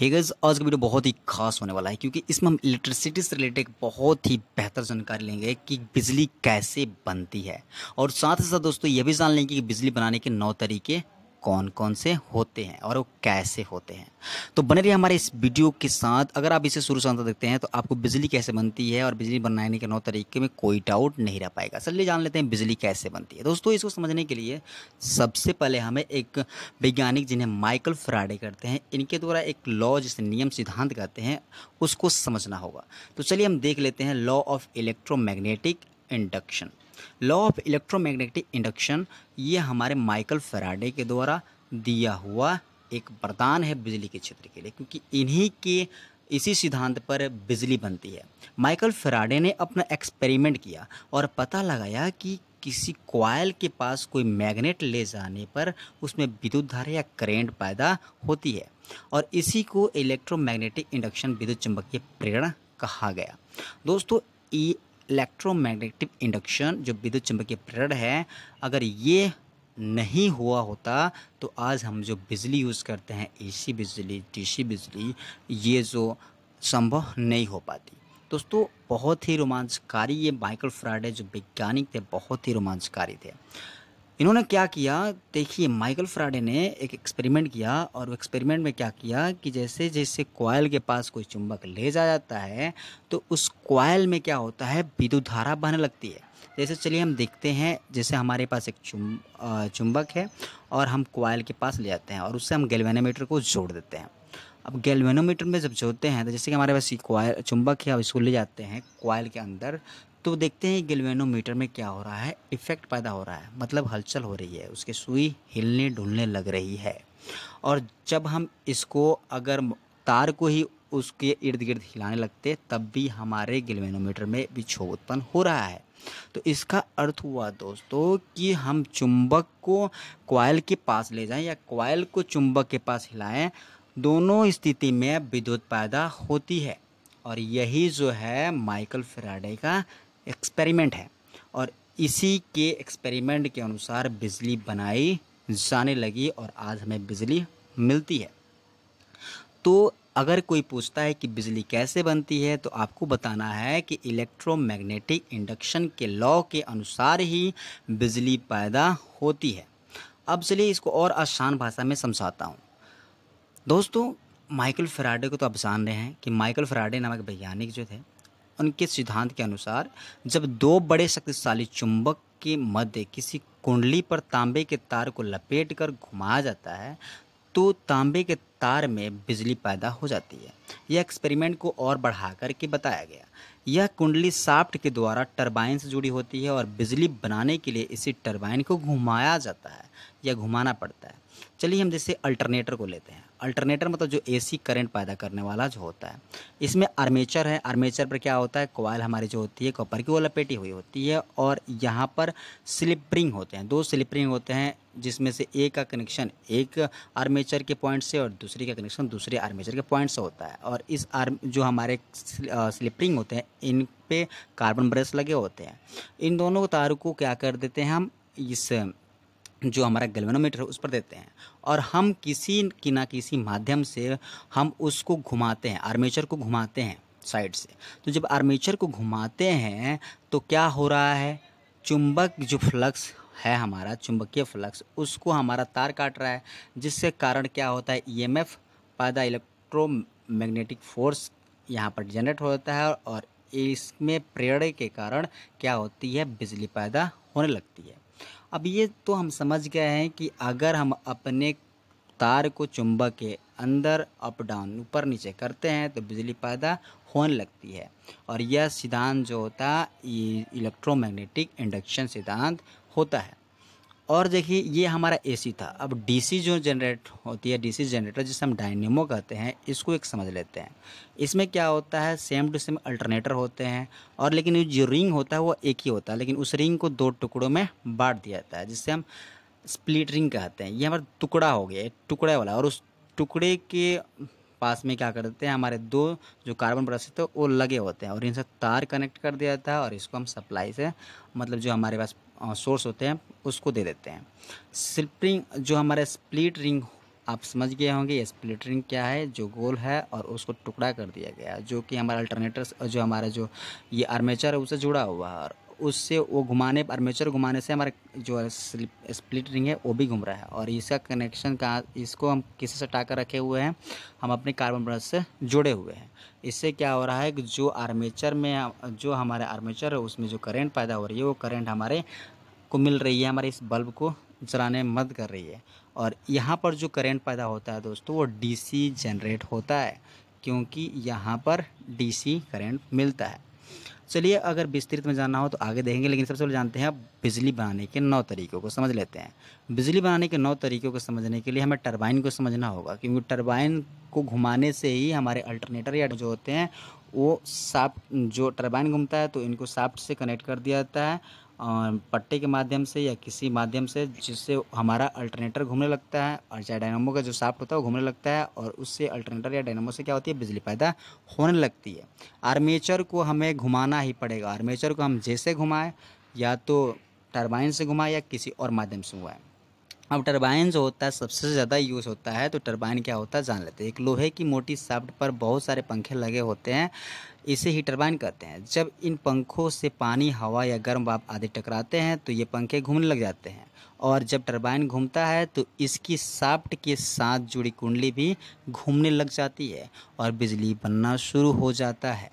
हेगज आज का वीडियो बहुत ही खास होने वाला है क्योंकि इसमें हम इलेक्ट्रिसिटी से रिलेटेड बहुत ही बेहतर जानकारी लेंगे कि बिजली कैसे बनती है और साथ ही साथ दोस्तों ये भी जान लेंगे कि बिजली बनाने के नौ तरीके कौन कौन से होते हैं और वो कैसे होते हैं तो बने रहिए हमारे इस वीडियो के साथ अगर आप इसे शुरू से अंत देखते हैं तो आपको बिजली कैसे बनती है और बिजली बनाने के नौ तरीके में कोई डाउट नहीं रह पाएगा चलिए जान लेते हैं बिजली कैसे बनती है दोस्तों इसको समझने के लिए सबसे पहले हमें एक वैज्ञानिक जिन्हें माइकल फ्राडे करते हैं इनके द्वारा एक लॉ जिसे नियम सिद्धांत कहते हैं उसको समझना होगा तो चलिए हम देख लेते हैं law of electromagnetic induction law of electromagnetic induction ये हमारे माइकल फेराडे के द्वारा दिया हुआ एक वरदान है बिजली के क्षेत्र के लिए क्योंकि इन्हीं के इसी सिद्धांत पर बिजली बनती है माइकल फेराडे ने अपना एक्सपेरिमेंट किया और पता लगाया कि किसी क्वाइल के पास कोई मैग्नेट ले जाने पर उसमें विद्युत धारा या करेंट पैदा होती है और इसी को इलेक्ट्रोमैग्नेटिक इंडक्शन विद्युत चुंबकीय प्रेरणा कहा गया दोस्तों इलेक्ट्रोमैग्नेटिक इंडक्शन जो विद्युत चुंबकीय प्रेरण है अगर ये नहीं हुआ होता तो आज हम जो बिजली यूज़ करते हैं एसी बिजली डीसी बिजली ये जो संभव नहीं हो पाती दोस्तों बहुत ही रोमांचकारी ये माइकल फ्राइडे जो वैज्ञानिक थे बहुत ही रोमांचकारी थे इन्होंने क्या किया देखिए माइकल फ्राडे ने एक एक्सपेरिमेंट किया और एक्सपेरिमेंट में क्या किया कि जैसे जैसे क्वाइल के पास कोई चुंबक ले जाया जाता है तो उस क्वाइल में क्या होता है विद्युत धारा बहने लगती है जैसे चलिए हम देखते हैं जैसे हमारे पास एक चुम चुंबक है और हम क्वाइल के पास ले जाते हैं और उससे हम गैल्वेनोमीटर को जोड़ देते हैं अब गैल्वेनोमीटर में जब जोड़ते हैं तो जैसे कि हमारे पास कोयल चुंबक है अब इसको ले जाते हैं क्वाइल के अंदर तो देखते हैं गिलवेनोमीटर में क्या हो रहा है इफेक्ट पैदा हो रहा है मतलब हलचल हो रही है उसके सुई हिलने ढुलने लग रही है और जब हम इसको अगर तार को ही उसके इर्द गिर्द हिलाने लगते तब भी हमारे गिलवेनोमीटर में विक्षोभ उत्पन्न हो रहा है तो इसका अर्थ हुआ दोस्तों कि हम चुंबक को क्वाइल के पास ले जाएं या क्वाइल को चुंबक के पास हिलाएं दोनों स्थिति में विद्युत पैदा होती है और यही जो है माइकल फेराडे का एक्सपेरिमेंट है और इसी के एक्सपेरिमेंट के अनुसार बिजली बनाई जाने लगी और आज हमें बिजली मिलती है तो अगर कोई पूछता है कि बिजली कैसे बनती है तो आपको बताना है कि इलेक्ट्रोमैग्नेटिक इंडक्शन के लॉ के अनुसार ही बिजली पैदा होती है अब चलिए इसको और आसान भाषा में समझाता हूँ दोस्तों माइकल फराडे को तो आप जान रहे हैं कि माइकल फराडे नामक वैज्ञानिक जो थे उनके सिद्धांत के अनुसार जब दो बड़े शक्तिशाली चुंबक के मध्य किसी कुंडली पर तांबे के तार को लपेट कर घुमाया जाता है तो तांबे के तार में बिजली पैदा हो जाती है यह एक्सपेरिमेंट को और बढ़ा करके बताया गया यह कुंडली साफ्ट के द्वारा टरबाइन से जुड़ी होती है और बिजली बनाने के लिए इसी टरबाइन को घुमाया जाता है या घुमाना पड़ता है चलिए हम जैसे अल्टरनेटर को लेते हैं अल्टरनेटर मतलब जो एसी करंट पैदा करने वाला जो होता है इसमें आर्मेचर है आर्मेचर पर क्या होता है कोयल हमारी जो होती है कॉपर की वो लपेटी हुई होती है और यहाँ पर स्लिपरिंग होते हैं दो स्लिपरिंग होते हैं जिसमें से एक का कनेक्शन एक आर्मेचर के पॉइंट से और दूसरे का कनेक्शन दूसरे आर्मेचर के पॉइंट से होता है और इस आर्म जो हमारे स्लिपरिंग होते हैं इन पे कार्बन ब्रश लगे होते हैं इन दोनों तारों को क्या कर देते हैं हम इस जो हमारा गलवेनोमीटर है उस पर देते हैं और हम किसी की ना किसी माध्यम से हम उसको घुमाते हैं आर्मेचर को घुमाते हैं साइड से तो जब आर्मेचर को घुमाते हैं तो क्या हो रहा है चुंबक जो फ्लक्स है हमारा चुंबकीय फ्लक्स उसको हमारा तार काट रहा है जिससे कारण क्या होता है ईएमएफ e पैदा इलेक्ट्रोमैग्नेटिक फोर्स यहाँ पर जनरेट होता है और इसमें प्रेरणा के कारण क्या होती है बिजली पैदा होने लगती है अब ये तो हम समझ गए हैं कि अगर हम अपने तार को चुंबक के अंदर अप डाउन ऊपर नीचे करते हैं तो बिजली पैदा होने लगती है और यह सिद्धांत जो होता है इलेक्ट्रोमैग्नेटिक इंडक्शन सिद्धांत होता है और देखिए ये हमारा एसी था अब डीसी जो जनरेट होती है डीसी जनरेटर जिसे हम डायनेमो कहते हैं इसको एक समझ लेते हैं इसमें क्या होता है सेम टू सेम अल्टरनेटर होते हैं और लेकिन जो रिंग होता है वो एक ही होता है लेकिन उस रिंग को दो टुकड़ों में बांट दिया जाता है जिससे हम स्प्लिट रिंग कहते हैं ये हमारा टुकड़ा हो गया टुकड़े वाला और उस टुकड़े के पास में क्या करते हैं हमारे दो जो कार्बन हैं वो लगे होते हैं और इनसे तार कनेक्ट कर दिया जाता है और इसको हम सप्लाई से मतलब जो हमारे पास सोर्स होते हैं उसको दे देते हैं स्प्रिंग जो हमारा स्प्लिट रिंग आप समझ गए होंगे ये स्प्लिट रिंग क्या है जो गोल है और उसको टुकड़ा कर दिया गया जो कि हमारा अल्टरनेटर्स जो हमारा जो ये आर्मेचर है उससे जुड़ा हुआ है और उससे वो घुमाने आर्मेचर घुमाने से हमारा जो स्प्लिट रिंग है वो भी घूम रहा है और इसका कनेक्शन कहाँ इसको हम किसी से टाकर कर रखे हुए हैं हम अपने कार्बन ब्रश से जुड़े हुए हैं इससे क्या हो रहा है कि जो आर्मेचर में जो हमारे आर्मेचर है उसमें जो करेंट पैदा हो रही है वो करेंट हमारे को मिल रही है हमारे इस बल्ब को जलाने में मदद कर रही है और यहाँ पर जो करेंट पैदा होता है दोस्तों वो डीसी जनरेट होता है क्योंकि यहाँ पर डीसी करंट मिलता है चलिए अगर विस्तृत में जानना हो तो आगे देखेंगे लेकिन सबसे पहले जानते हैं बिजली बनाने के नौ तरीकों को समझ लेते हैं बिजली बनाने के नौ तरीकों को समझने के लिए हमें टरबाइन को समझना होगा क्योंकि टरबाइन को घुमाने से ही हमारे अल्टरनेटर या जो होते हैं वो साफ जो टरबाइन घूमता है तो इनको साफ्ट से कनेक्ट कर दिया जाता है पट्टे के माध्यम से या किसी माध्यम से जिससे हमारा अल्टरनेटर घूमने लगता है और चाहे डायनामो का जो साफ्ट होता है वो घूमने लगता है और उससे अल्टरनेटर या डायनामो से क्या होती है बिजली पैदा होने लगती है आर्मेचर को हमें घुमाना ही पड़ेगा आर्मेचर को हम जैसे घुमाएँ या तो टर्बाइन से घुमाएँ या किसी और माध्यम से घुमाएँ अब टरबाइन जो होता है सबसे ज़्यादा यूज़ होता है तो टरबाइन क्या होता है जान लेते हैं एक लोहे की मोटी साफ्ट पर बहुत सारे पंखे लगे होते हैं इसे ही टरबाइन कहते हैं जब इन पंखों से पानी हवा या गर्म बाप आदि टकराते हैं तो ये पंखे घूमने लग जाते हैं और जब टरबाइन घूमता है तो इसकी साफ्ट के साथ जुड़ी कुंडली भी घूमने लग जाती है और बिजली बनना शुरू हो जाता है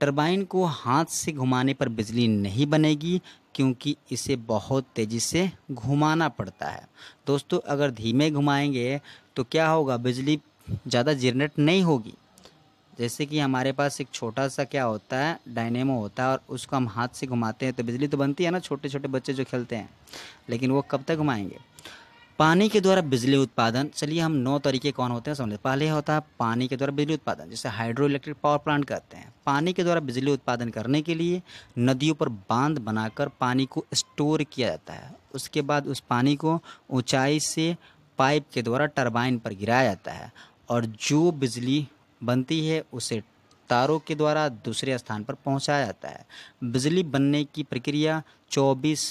टरबाइन को हाथ से घुमाने पर बिजली नहीं बनेगी क्योंकि इसे बहुत तेज़ी से घुमाना पड़ता है दोस्तों अगर धीमे घुमाएंगे तो क्या होगा बिजली ज़्यादा जनरेट नहीं होगी जैसे कि हमारे पास एक छोटा सा क्या होता है डायनेमो होता है और उसको हम हाथ से घुमाते हैं तो बिजली तो बनती है ना छोटे छोटे बच्चे जो खेलते हैं लेकिन वो कब तक घुमाएंगे पानी के द्वारा बिजली उत्पादन चलिए हम नौ तरीके कौन होते हैं समझ पहले होता है पानी के द्वारा बिजली उत्पादन जैसे हाइड्रो इलेक्ट्रिक पावर प्लांट कहते हैं पानी के द्वारा बिजली उत्पादन करने के लिए नदियों पर बांध बनाकर पानी को स्टोर किया जाता है उसके बाद उस पानी को ऊंचाई से पाइप के द्वारा टर्बाइन पर गिराया जाता है और जो बिजली बनती है उसे तारों के द्वारा दूसरे स्थान पर पहुँचाया जाता है बिजली बनने की प्रक्रिया चौबीस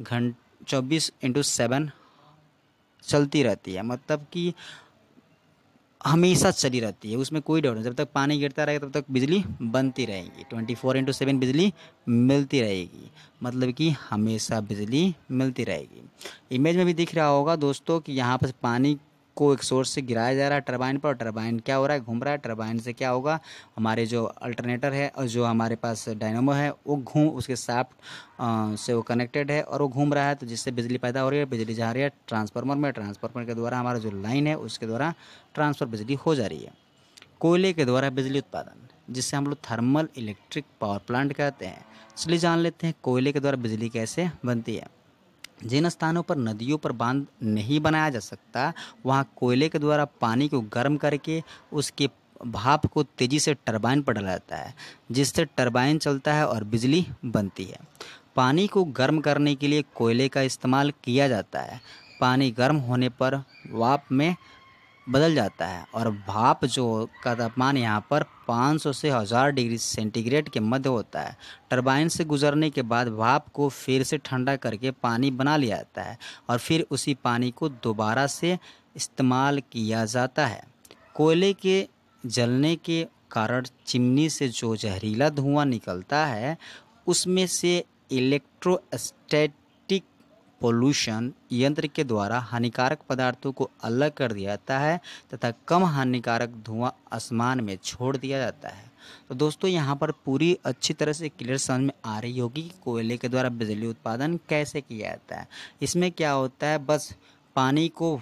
घंट चौबीस इंटू सेवन चलती रहती है मतलब कि हमेशा चली रहती है उसमें कोई डाउट नहीं जब तक पानी गिरता रहेगा तब तक बिजली बनती रहेगी ट्वेंटी फोर इंटू सेवन बिजली मिलती रहेगी मतलब कि हमेशा बिजली मिलती रहेगी इमेज में भी दिख रहा होगा दोस्तों कि यहाँ पर पानी को एक सोर्स से गिराया जा रहा है टर्बाइन पर टर्बाइन क्या हो रहा है घूम रहा है टर्बाइन से क्या होगा हमारे जो अल्टरनेटर है और जो हमारे पास डायनोमो है वो घूम उसके साफ से वो कनेक्टेड है और वो घूम रहा है तो जिससे बिजली पैदा हो रही है बिजली जा रही है ट्रांसफार्मर में ट्रांसफार्मर के द्वारा हमारा जो लाइन है उसके द्वारा ट्रांसफ़र बिजली हो जा रही है कोयले के द्वारा बिजली उत्पादन जिससे हम लोग थर्मल इलेक्ट्रिक पावर प्लांट कहते हैं इसलिए जान लेते हैं कोयले के द्वारा बिजली कैसे बनती है जिन स्थानों पर नदियों पर बांध नहीं बनाया जा सकता वहाँ कोयले के द्वारा पानी को गर्म करके उसके भाप को तेज़ी से टरबाइन पर डाला जाता है जिससे टरबाइन चलता है और बिजली बनती है पानी को गर्म करने के लिए कोयले का इस्तेमाल किया जाता है पानी गर्म होने पर वाप में बदल जाता है और भाप जो का तापमान यहाँ पर 500 से हज़ार डिग्री सेंटीग्रेड के मध्य होता है टरबाइन से गुजरने के बाद भाप को फिर से ठंडा करके पानी बना लिया जाता है और फिर उसी पानी को दोबारा से इस्तेमाल किया जाता है कोयले के जलने के कारण चिमनी से जो जहरीला धुआं निकलता है उसमें से इलेक्ट्रोस्टेट पोल्यूशन यंत्र के द्वारा हानिकारक पदार्थों को अलग कर दिया जाता है तथा कम हानिकारक धुआं आसमान में छोड़ दिया जाता है तो दोस्तों यहाँ पर पूरी अच्छी तरह से क्लियर समझ में आ रही होगी कि कोयले के द्वारा बिजली उत्पादन कैसे किया जाता है इसमें क्या होता है बस पानी को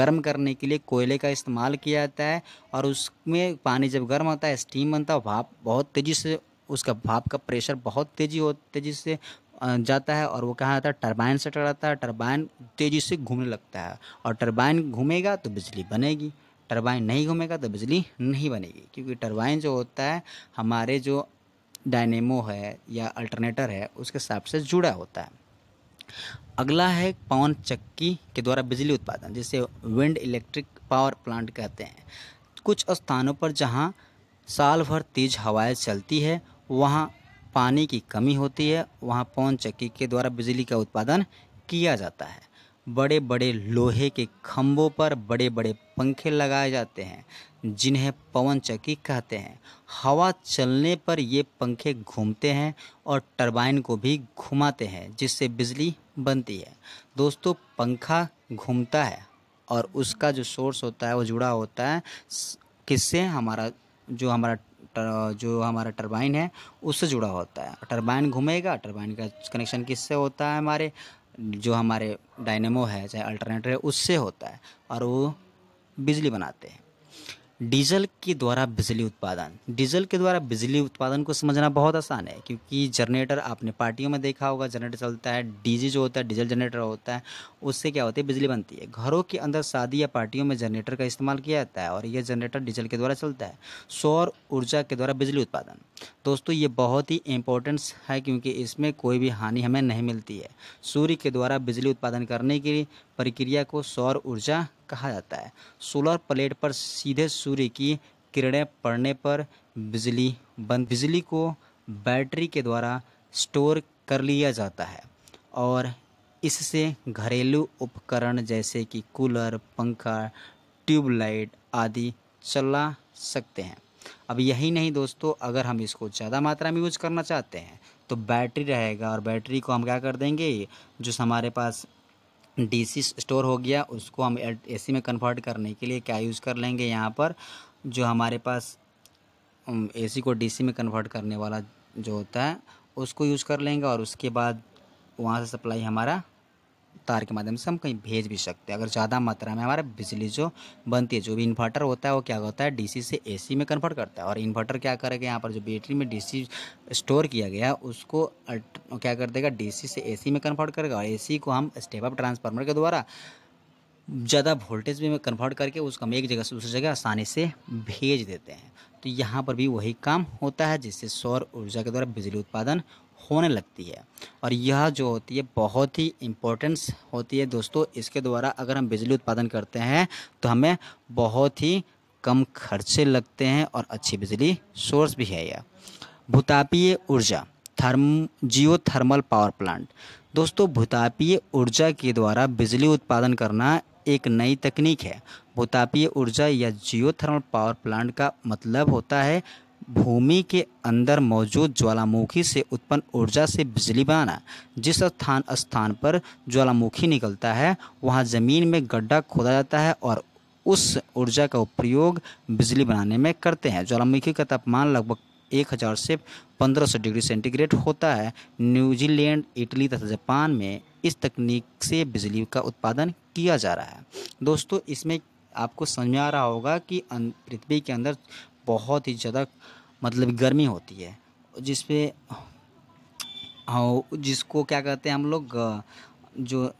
गर्म करने के लिए कोयले का इस्तेमाल किया जाता है और उसमें पानी जब गर्म होता है स्टीम बनता है भाप बहुत तेज़ी से उसका भाप का प्रेशर बहुत तेज़ी हो तेज़ी से जाता है और वो कहाँ आता है टरबाइन से टकराता है टरबाइन तेज़ी से घूमने लगता है और टरबाइन घूमेगा तो बिजली बनेगी टरबाइन नहीं घूमेगा तो बिजली नहीं बनेगी क्योंकि टरबाइन जो होता है हमारे जो डायनेमो है या अल्टरनेटर है उसके हिसाब से जुड़ा होता है अगला है पवन चक्की के द्वारा बिजली उत्पादन जिसे विंड इलेक्ट्रिक पावर प्लांट कहते हैं कुछ स्थानों पर जहाँ साल भर तेज हवाएं चलती है वहाँ पानी की कमी होती है वहाँ पवन चक्की के द्वारा बिजली का उत्पादन किया जाता है बड़े बड़े लोहे के खम्भों पर बड़े बड़े पंखे लगाए जाते हैं जिन्हें पवन चक्की कहते हैं हवा चलने पर ये पंखे घूमते हैं और टरबाइन को भी घुमाते हैं जिससे बिजली बनती है दोस्तों पंखा घूमता है और उसका जो सोर्स होता है वो जुड़ा होता है किससे हमारा जो हमारा जो हमारा टरबाइन है उससे जुड़ा होता है टरबाइन घूमेगा टरबाइन का कनेक्शन किससे होता है हमारे जो हमारे डायनेमो है चाहे अल्टरनेटर है उससे होता है और वो बिजली बनाते हैं डीजल के द्वारा बिजली उत्पादन डीजल के द्वारा बिजली उत्पादन को समझना बहुत आसान है क्योंकि जनरेटर आपने पार्टियों में देखा होगा जनरेटर चलता है डीजी जो होता है डीजल जनरेटर होता है उससे क्या होती है बिजली बनती है घरों के अंदर शादी या पार्टियों में जनरेटर का इस्तेमाल किया जाता है और यह जनरेटर डीजल के द्वारा चलता है सौर ऊर्जा के द्वारा बिजली उत्पादन दोस्तों ये बहुत ही इंपॉर्टेंस है क्योंकि इसमें कोई भी हानि हमें नहीं मिलती है सूर्य के द्वारा बिजली उत्पादन करने की प्रक्रिया को सौर ऊर्जा कहा जाता है सोलर प्लेट पर सीधे सूर्य की किरणें पड़ने पर बिजली बंद बिजली को बैटरी के द्वारा स्टोर कर लिया जाता है और इससे घरेलू उपकरण जैसे कि कूलर पंखा ट्यूबलाइट आदि चला सकते हैं अब यही नहीं दोस्तों अगर हम इसको ज़्यादा मात्रा में यूज करना चाहते हैं तो बैटरी रहेगा और बैटरी को हम क्या कर देंगे जो हमारे पास डी सी स्टोर हो गया उसको हम ए सी में कन्वर्ट करने के लिए क्या यूज़ कर लेंगे यहाँ पर जो हमारे पास ए सी को डी सी में कन्वर्ट करने वाला जो होता है उसको यूज़ कर लेंगे और उसके बाद वहाँ से सप्लाई हमारा तार के माध्यम से हम कहीं भेज भी सकते हैं अगर ज़्यादा मात्रा में हमारा बिजली जो बनती है जो भी इन्वर्टर होता है वो क्या होता है डीसी से एसी में कन्वर्ट करता है और इन्वर्टर क्या करेगा यहाँ पर जो बैटरी में डीसी स्टोर किया गया उसको क्या कर देगा डी से ए में कन्वर्ट करेगा और ए को हम स्टेप अप ट्रांसफार्मर के द्वारा ज़्यादा वोल्टेज में कन्वर्ट करके उसको हम एक जगह से दूसरी जगह आसानी से भेज देते हैं तो यहाँ पर भी वही काम होता है जिससे सौर ऊर्जा के द्वारा बिजली उत्पादन होने लगती है और यह जो होती है बहुत ही इम्पोर्टेंस होती है दोस्तों इसके द्वारा अगर हम बिजली उत्पादन करते हैं तो हमें बहुत ही कम खर्चे लगते हैं और अच्छी बिजली सोर्स भी है यह भूतापीय ऊर्जा therm geothermal power plant दोस्तों भूतापीय ऊर्जा के द्वारा बिजली उत्पादन करना एक नई तकनीक है भूतापीय ऊर्जा या जियो थर्मल पावर प्लांट का मतलब होता है भूमि के अंदर मौजूद ज्वालामुखी से उत्पन्न ऊर्जा से बिजली बनाना जिस स्थान स्थान पर ज्वालामुखी निकलता है वहाँ ज़मीन में गड्ढा खोदा जाता है और उस ऊर्जा का उपयोग बिजली बनाने में करते हैं ज्वालामुखी का तापमान लगभग एक हज़ार से पंद्रह सौ डिग्री सेंटीग्रेड होता है न्यूजीलैंड इटली तथा जापान में इस तकनीक से बिजली का उत्पादन किया जा रहा है दोस्तों इसमें आपको समझ में आ रहा होगा कि अं-, पृथ्वी के अंदर बहुत ही ज़्यादा मतलब गर्मी होती है जिसपे हाँ, जिसको क्या कहते हैं हम लोग जो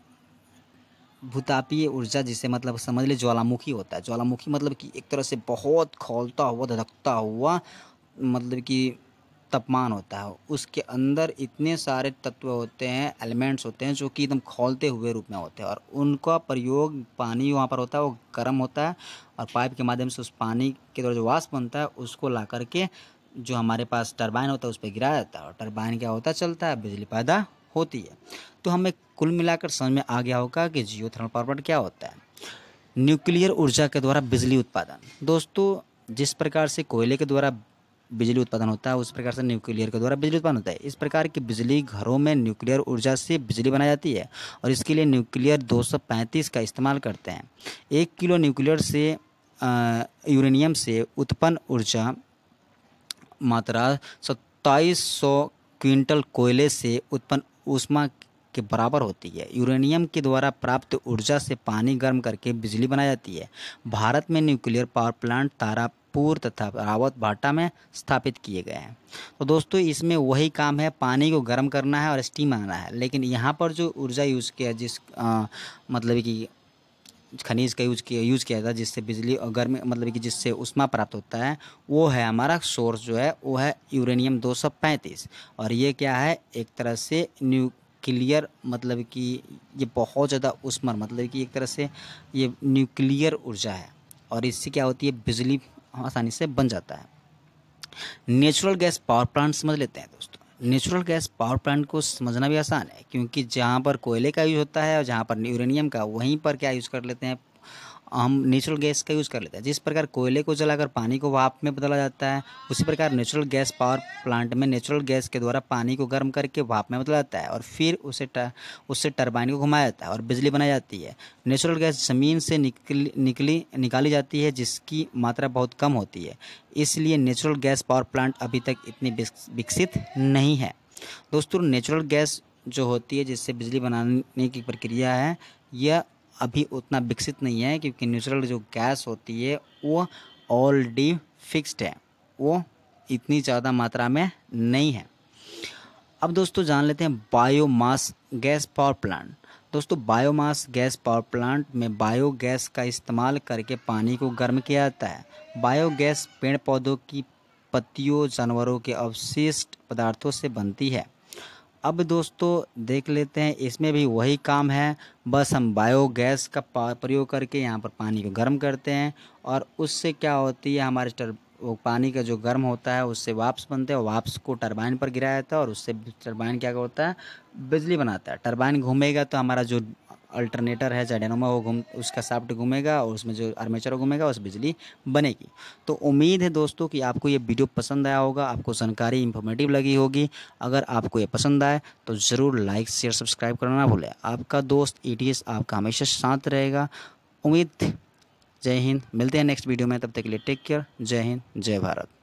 भूतापीय ऊर्जा जिसे मतलब समझ ले ज्वालामुखी होता है ज्वालामुखी मतलब कि एक तरह से बहुत खोलता हुआ धड़कता हुआ मतलब कि तापमान होता है उसके अंदर इतने सारे तत्व होते हैं एलिमेंट्स होते हैं जो कि एकदम खोलते हुए रूप में होते हैं और उनका प्रयोग पानी वहाँ पर होता है वो गर्म होता है और पाइप के माध्यम से उस पानी के द्वारा जो वाष्प बनता है उसको ला करके जो हमारे पास टर्बाइन होता है उस पर गिराया जाता है और टर्बाइन क्या होता चलता है बिजली पैदा होती है तो हमें कुल मिलाकर समझ में आ गया होगा कि जियो थर्मल पावर क्या होता है न्यूक्लियर ऊर्जा के द्वारा बिजली उत्पादन दोस्तों जिस प्रकार से कोयले के द्वारा बिजली उत्पादन होता है उस प्रकार से न्यूक्लियर के द्वारा बिजली उत्पादन होता है इस प्रकार की बिजली घरों में न्यूक्लियर ऊर्जा से बिजली बनाई जाती है और इसके लिए न्यूक्लियर 235 का इस्तेमाल करते हैं एक किलो न्यूक्लियर से यूरेनियम से उत्पन्न ऊर्जा मात्रा सत्ताईस सौ क्विंटल कोयले से उत्पन्न ऊष्मा के बराबर होती है यूरेनियम के द्वारा प्राप्त ऊर्जा से पानी गर्म करके बिजली बनाई जाती है भारत में न्यूक्लियर पावर प्लांट तारा पूर तथा रावत भाटा में स्थापित किए गए हैं तो दोस्तों इसमें वही काम है पानी को गर्म करना है और स्टीम आना है लेकिन यहाँ पर जो ऊर्जा यूज़ किया जिस आ, मतलब कि खनिज का यूज किया यूज़ किया जाता है जिससे बिजली और गर्मी मतलब कि जिससे उष्मा प्राप्त होता है वो है हमारा सोर्स जो है वो है यूरेनियम दो सौ पैंतीस और ये क्या है एक तरह से न्यू न्यूक्लियर मतलब कि ये बहुत ज़्यादा उष्मर मतलब कि एक तरह से ये न्यूक्लियर ऊर्जा है और इससे क्या होती है बिजली आसानी से बन जाता है नेचुरल गैस पावर प्लांट समझ लेते हैं दोस्तों नेचुरल गैस पावर प्लांट को समझना भी आसान है क्योंकि जहाँ पर कोयले का यूज़ होता है और जहाँ पर यूरेनियम का वहीं पर क्या यूज़ कर लेते हैं हम नेचुरल गैस का यूज़ कर लेते हैं जिस प्रकार कोयले को जलाकर पानी को वाप में बदला जाता है उसी प्रकार नेचुरल गैस पावर प्लांट में नेचुरल गैस के द्वारा पानी को गर्म करके वाप में बदला जाता है और फिर उसे टर, उससे टरबाइन को घुमाया जाता है और बिजली बनाई जाती है नेचुरल गैस ज़मीन से निकली निकली निकाली जाती है जिसकी मात्रा बहुत कम होती है इसलिए नेचुरल गैस पावर प्लांट अभी तक इतनी विकसित नहीं है दोस्तों नेचुरल गैस जो होती है जिससे बिजली बनाने की प्रक्रिया है यह अभी उतना विकसित नहीं है क्योंकि न्यूचुरल जो गैस होती है वो ऑलरेडी फिक्स्ड है वो इतनी ज़्यादा मात्रा में नहीं है अब दोस्तों जान लेते हैं बायोमास गैस पावर प्लांट दोस्तों बायोमास गैस पावर प्लांट में बायोगैस का इस्तेमाल करके पानी को गर्म किया जाता है बायोगैस पेड़ पौधों की पत्तियों जानवरों के अवशिष्ट पदार्थों से बनती है अब दोस्तों देख लेते हैं इसमें भी वही काम है बस हम बायोगैस का प्रयोग करके यहाँ पर पानी को गर्म करते हैं और उससे क्या होती है हमारे टर वो पानी का जो गर्म होता है उससे वापस बनते हैं वापस को टरबाइन पर गिराया जाता है और उससे टरबाइन क्या होता है बिजली बनाता है टरबाइन घूमेगा तो हमारा जो अल्टरनेटर है जैडेनोमा वो घूम उसका साफ्ट घूमेगा और उसमें जो आर्मेचर घूमेगा उस बिजली बनेगी तो उम्मीद है दोस्तों कि आपको ये वीडियो पसंद आया होगा आपको जानकारी इंफॉर्मेटिव लगी होगी अगर आपको ये पसंद आए तो ज़रूर लाइक शेयर सब्सक्राइब करना ना भूलें आपका दोस्त ई e आपका हमेशा शांत रहेगा उम्मीद जय हिंद मिलते हैं नेक्स्ट वीडियो में तब तक के लिए टेक केयर जय हिंद जय भारत